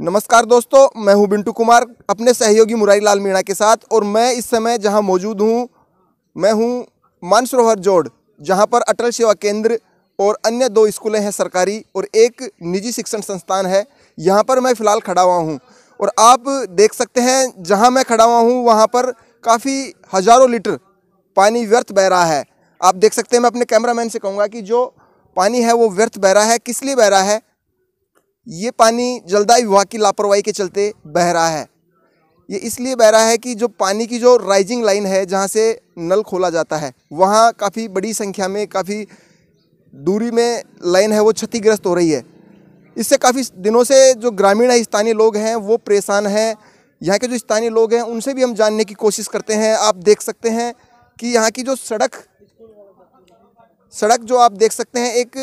नमस्कार दोस्तों मैं हूं बिंटू कुमार अपने सहयोगी मुरारी लाल मीणा के साथ और मैं इस समय जहां मौजूद हूं मैं हूं मानसरोवर जोड़ जहां पर अटल सेवा केंद्र और अन्य दो स्कूलें हैं सरकारी और एक निजी शिक्षण संस्थान है यहां पर मैं फ़िलहाल खड़ा हुआ हूं और आप देख सकते हैं जहाँ मैं खड़ा हुआ हूँ वहाँ पर काफ़ी हज़ारों लीटर पानी व्यर्थ बह रहा है आप देख सकते हैं मैं अपने कैमरा से कहूँगा कि जो पानी है वो व्यर्थ बह रहा है किस लिए बह रहा है ये पानी जलदाय विभाग की लापरवाही के चलते बह रहा है ये इसलिए बह रहा है कि जो पानी की जो राइजिंग लाइन है जहाँ से नल खोला जाता है वहाँ काफ़ी बड़ी संख्या में काफ़ी दूरी में लाइन है वो क्षतिग्रस्त हो रही है इससे काफ़ी दिनों से जो ग्रामीण है स्थानीय लोग हैं वो परेशान हैं यहाँ के जो स्थानीय लोग हैं उनसे भी हम जानने की कोशिश करते हैं आप देख सकते हैं कि यहाँ की जो सड़क सड़क जो आप देख सकते हैं एक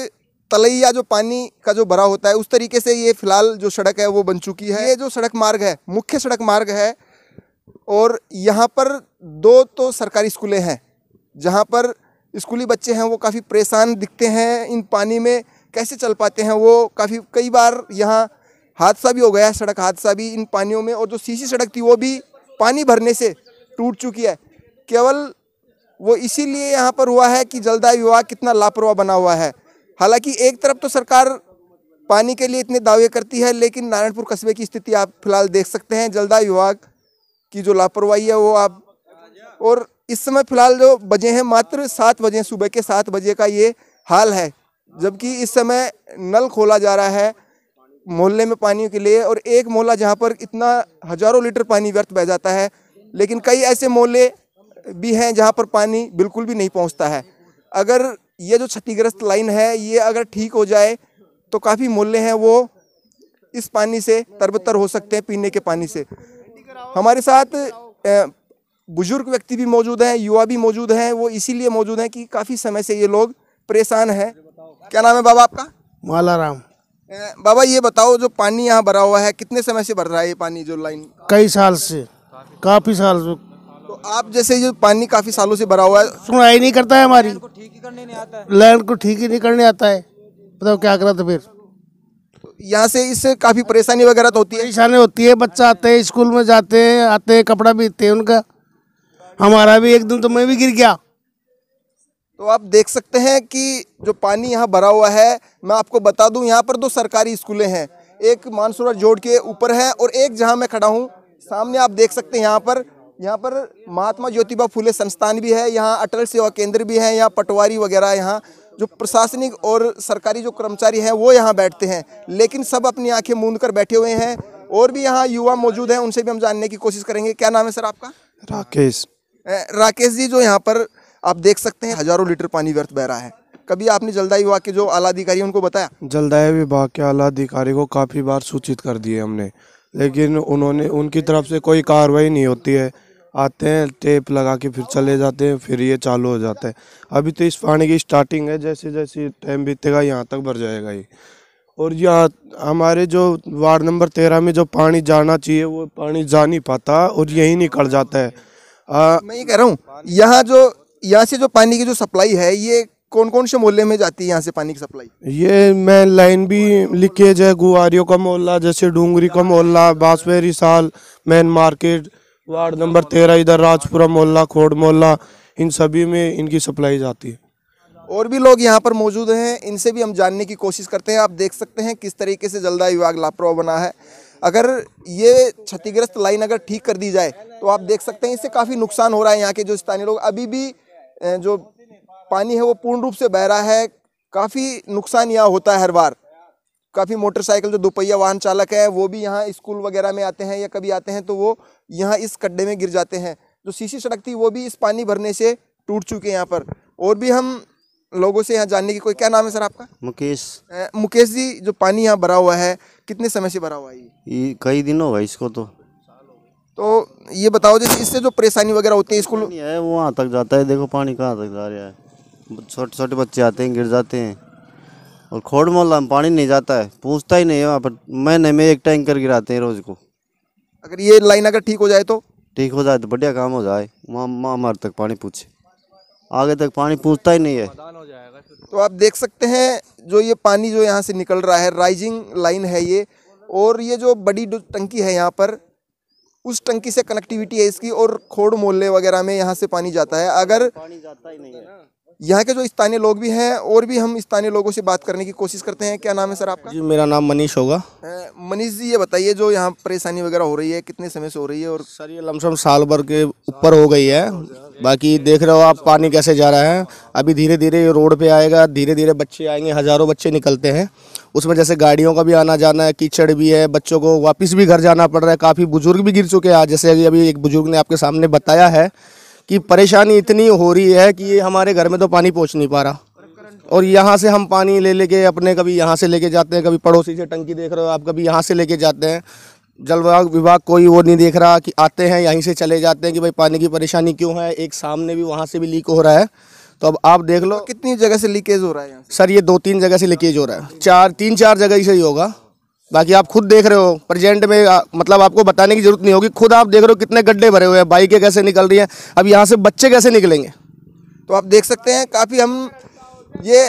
तलैया जो पानी का जो भरा होता है उस तरीके से ये फिलहाल जो सड़क है वो बन चुकी है ये जो सड़क मार्ग है मुख्य सड़क मार्ग है और यहाँ पर दो तो सरकारी स्कूलें हैं जहाँ पर स्कूली बच्चे हैं वो काफ़ी परेशान दिखते हैं इन पानी में कैसे चल पाते हैं वो काफ़ी कई बार यहाँ हादसा भी हो गया है सड़क हादसा भी इन पानियों में और जो सीसी सड़क थी वो भी पानी भरने से टूट चुकी है केवल वो इसीलिए यहाँ पर हुआ है कि जलदाय विभाग कितना लापरवाह बना हुआ है हालांकि एक तरफ तो सरकार पानी के लिए इतने दावे करती है लेकिन नारायणपुर कस्बे की स्थिति आप फिलहाल देख सकते हैं जलदाय विभाग की जो लापरवाही है वो आप और इस समय फिलहाल जो बजे हैं मात्र सात बजे सुबह के सात बजे का ये हाल है जबकि इस समय नल खोला जा रहा है मोहल्ले में पानी के लिए और एक मोहल्ला जहाँ पर इतना हजारों लीटर पानी व्यर्थ बह जाता है लेकिन कई ऐसे मोहल्ले भी हैं जहाँ पर पानी बिल्कुल भी नहीं पहुँचता है अगर ये जो क्षतिग्रस्त लाइन है ये अगर ठीक हो जाए तो काफ़ी मूल्य हैं वो इस पानी से तरबतर हो सकते हैं पीने के पानी से हमारे साथ बुजुर्ग व्यक्ति भी मौजूद हैं युवा भी मौजूद हैं वो इसीलिए मौजूद हैं कि काफ़ी समय से ये लोग परेशान हैं क्या नाम है बाबा आपका माला राम बाबा ये बताओ जो पानी यहाँ भरा हुआ है कितने समय से भर रहा है ये पानी जो लाइन कई साल से काफ़ी साल से आप जैसे जो पानी काफी सालों से भरा हुआ है सुनाई नहीं करता है हमारी लैंड को ठीक ही नहीं करने आता है बताओ क्या करा था फिर यहाँ से इससे काफी परेशानी वगैरह तो होती है परेशानी होती है बच्चा आते हैं स्कूल में जाते हैं आते हैं कपड़ा बीतते हैं उनका हमारा भी एक दिन तो मैं भी गिर गया तो आप देख सकते हैं कि जो पानी यहाँ भरा हुआ है मैं आपको बता दूं यहाँ पर दो सरकारी स्कूलें हैं एक मानसूरा जोड़ के ऊपर है और एक जहाँ मैं खड़ा हूँ सामने आप देख सकते हैं यहाँ पर यहाँ पर महात्मा ज्योतिबा फूले संस्थान भी है यहाँ अटल सेवा केंद्र भी है यहाँ पटवारी वगैरह यहाँ जो प्रशासनिक और सरकारी जो कर्मचारी हैं वो यहाँ बैठते हैं लेकिन सब अपनी आंखें मूंद कर बैठे हुए हैं और भी यहाँ युवा मौजूद हैं उनसे भी हम जानने की कोशिश करेंगे क्या नाम है सर आपका राकेश राकेश जी जो यहाँ पर आप देख सकते हैं हजारों लीटर पानी व्यर्थ बह रहा है कभी आपने जलदाय विभाग के जो आला अधिकारी उनको बताया जलदाय विभाग के आला अधिकारी को काफ़ी बार सूचित कर दिए हमने लेकिन उन्होंने उनकी तरफ से कोई कार्रवाई नहीं होती है आते हैं टेप लगा के फिर चले जाते हैं फिर ये चालू हो जाता है अभी तो इस पानी की स्टार्टिंग है जैसे जैसे टाइम बीतेगा यहाँ तक भर जाएगा ये और यहाँ हमारे जो वार्ड नंबर तेरह में जो पानी जाना चाहिए वो पानी जा नहीं पाता और यही निकल जाता है आ, मैं ये कह रहा हूँ यहाँ जो यहाँ से जो पानी की जो सप्लाई है ये कौन कौन से मोहल्ले में जाती है यहाँ से पानी की सप्लाई ये मैं लाइन भी लिखे है गुआरियों का मोहल्ला जैसे डूंगरी का मोहल्ला बासवेरी साल मैन मार्केट वार्ड नंबर तेरह इधर राजपुरा मोहल्ला खोड़ मोहल्ला इन सभी में इनकी सप्लाई जाती है और भी लोग यहाँ पर मौजूद हैं इनसे भी हम जानने की कोशिश करते हैं आप देख सकते हैं किस तरीके से जलदाय विभाग लापरवाह बना है अगर ये क्षतिग्रस्त लाइन अगर ठीक कर दी जाए तो आप देख सकते हैं इससे काफ़ी नुकसान हो रहा है यहाँ के जो स्थानीय लोग अभी भी जो पानी है वो पूर्ण रूप से बह रहा है काफ़ी नुकसान यहाँ होता है हर बार काफ़ी मोटरसाइकिल जो दोपहिया वाहन चालक है वो भी यहाँ स्कूल वगैरह में आते हैं या कभी आते हैं तो वो यहाँ इस गड्ढे में गिर जाते हैं जो सीसी सड़क थी वो भी इस पानी भरने से टूट चुके हैं यहाँ पर और भी हम लोगों से यहाँ जानने की कोई क्या नाम है सर आपका मुकेश मुकेश जी जो पानी यहाँ भरा हुआ है कितने समय से भरा हुआ है ये कई दिन होगा इसको तो तो ये बताओ जैसे इससे जो परेशानी वगैरह होती है स्कूल है वो वहाँ तक जाता है देखो पानी कहाँ तक जा रहा है छोटे छोटे बच्चे आते हैं गिर जाते हैं और खोड़ मोहल्ला में पानी नहीं जाता है पूछता ही नहीं है वहाँ पर महीने में एक टैंकर गिराते हैं रोज़ को अगर ये लाइन अगर ठीक हो जाए तो ठीक हो जाए तो बढ़िया काम हो जाए वहाँ माँ मार तक पानी पूछे आगे तक पानी पूछता ही नहीं है तो।, तो आप देख सकते हैं जो ये पानी जो यहाँ से निकल रहा है राइजिंग लाइन है ये और ये जो बड़ी टंकी है यहाँ पर उस टंकी से कनेक्टिविटी है इसकी और खोड़ मोहल्ले वगैरह में यहाँ से पानी जाता है अगर पानी जाता ही नहीं है यहाँ के जो स्थानीय लोग भी हैं और भी हम स्थानीय लोगों से बात करने की कोशिश करते हैं क्या नाम है सर आपका जी मेरा नाम मनीष होगा मनीष जी ये बताइए जो यहाँ परेशानी वगैरह हो रही है कितने समय से हो रही है और सर ये लमसम साल भर के ऊपर हो गई है बाकी देख रहे हो आप पानी कैसे जा रहा है अभी धीरे धीरे ये रोड पे आएगा धीरे धीरे बच्चे आएंगे हज़ारों बच्चे निकलते हैं उसमें जैसे गाड़ियों का भी आना जाना है कीचड़ भी है बच्चों को वापस भी घर जाना पड़ रहा है काफ़ी बुजुर्ग भी गिर चुके हैं जैसे अभी अभी एक बुजुर्ग ने आपके सामने बताया है कि परेशानी इतनी हो रही है कि ये हमारे घर में तो पानी पहुँच नहीं पा रहा और यहाँ से हम पानी ले लेके अपने कभी यहाँ से लेके जाते हैं कभी पड़ोसी से टंकी देख रहे हो आप कभी यहाँ से लेके जाते हैं जल विभाग कोई वो नहीं देख रहा कि आते हैं यहीं से चले जाते हैं कि भाई पानी की परेशानी क्यों है एक सामने भी वहाँ से भी लीक हो रहा है तो अब आप देख लो कितनी जगह से लीकेज हो रहा है सर ये दो तीन जगह से लीकेज हो रहा है चार तीन चार जगह से ही होगा बाकी आप खुद देख रहे हो प्रेजेंट में आ, मतलब आपको बताने की जरूरत नहीं होगी खुद आप देख रहे हो कितने गड्ढे भरे हुए हैं बाइकें कैसे निकल रही हैं अब यहाँ से बच्चे कैसे निकलेंगे तो आप देख सकते हैं काफ़ी हम ये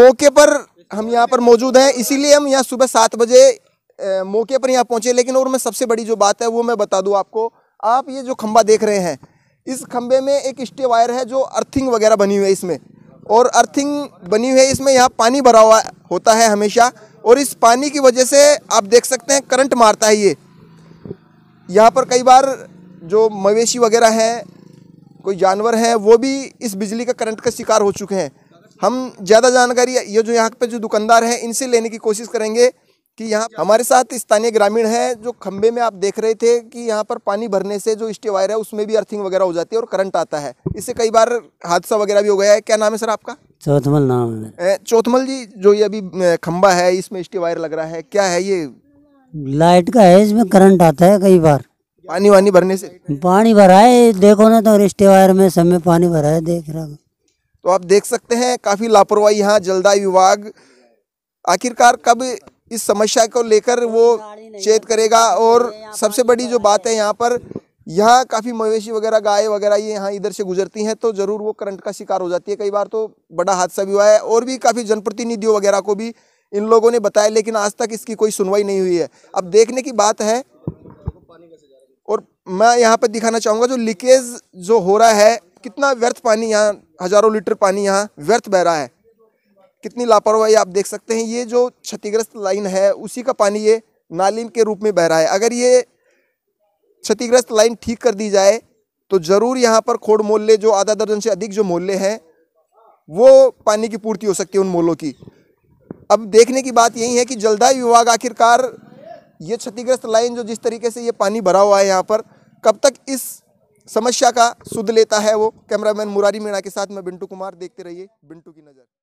मौके पर हम यहाँ पर मौजूद हैं इसीलिए हम यहाँ सुबह सात बजे मौके पर यहाँ पहुँचे लेकिन और मैं सबसे बड़ी जो बात है वो मैं बता दूँ आपको आप ये जो खम्बा देख रहे हैं इस खम्बे में एक स्टे वायर है जो अर्थिंग वगैरह बनी हुई है इसमें और अर्थिंग बनी हुई है इसमें यहाँ पानी भरा हुआ होता है हमेशा और इस पानी की वजह से आप देख सकते हैं करंट मारता है ये यहाँ पर कई बार जो मवेशी वगैरह हैं कोई जानवर हैं वो भी इस बिजली का करंट का शिकार हो चुके हैं हम ज़्यादा जानकारी ये जो यहाँ पे जो दुकानदार हैं इनसे लेने की कोशिश करेंगे कि यहाँ हमारे साथ स्थानीय ग्रामीण हैं जो खम्भे में आप देख रहे थे कि यहाँ पर पानी भरने से जो स्टे वायर है उसमें भी अर्थिंग वगैरह हो जाती है और करंट आता है इससे कई बार हादसा वगैरह भी हो गया है क्या नाम है सर आपका चौथमल नाम है चौथमल जी जो ये अभी खंबा है इसमें स्टी वायर लग रहा है क्या है ये लाइट का है इसमें करंट आता है कई बार पानी वानी भरने से पानी भरा है देखो ना तो रिश्ते वायर में सब में पानी भरा है देख रहा तो आप देख सकते हैं काफ़ी लापरवाही यहाँ जलदाय विभाग आखिरकार कब इस समस्या को लेकर वो चेत करेगा और सबसे बड़ी जो बात है यहाँ पर यहाँ काफ़ी मवेशी वगैरह गाय वगैरह ये यहाँ इधर से गुजरती हैं तो ज़रूर वो करंट का शिकार हो जाती है कई बार तो बड़ा हादसा भी हुआ है और भी काफ़ी जनप्रतिनिधियों वगैरह को भी इन लोगों ने बताया लेकिन आज तक इसकी कोई सुनवाई नहीं हुई है अब देखने की बात है और मैं यहाँ पर दिखाना चाहूँगा जो लीकेज जो हो रहा है कितना व्यर्थ पानी यहाँ हज़ारों लीटर पानी यहाँ व्यर्थ बह रहा है कितनी लापरवाही आप देख सकते हैं ये जो क्षतिग्रस्त लाइन है उसी का पानी ये नाली के रूप में बह रहा है अगर ये क्षतिग्रस्त लाइन ठीक कर दी जाए तो ज़रूर यहाँ पर खोड़ मोहल्ले जो आधा दर्जन से अधिक जो मोहल्ले हैं वो पानी की पूर्ति हो सकती है उन मोहल्लों की अब देखने की बात यही है कि जलदाय विभाग आखिरकार ये क्षतिग्रस्त लाइन जो जिस तरीके से ये पानी भरा हुआ है यहाँ पर कब तक इस समस्या का सुध लेता है वो कैमरामैन मुरारी मीणा के साथ मैं बिंटू कुमार देखते रहिए बिंटू की नज़र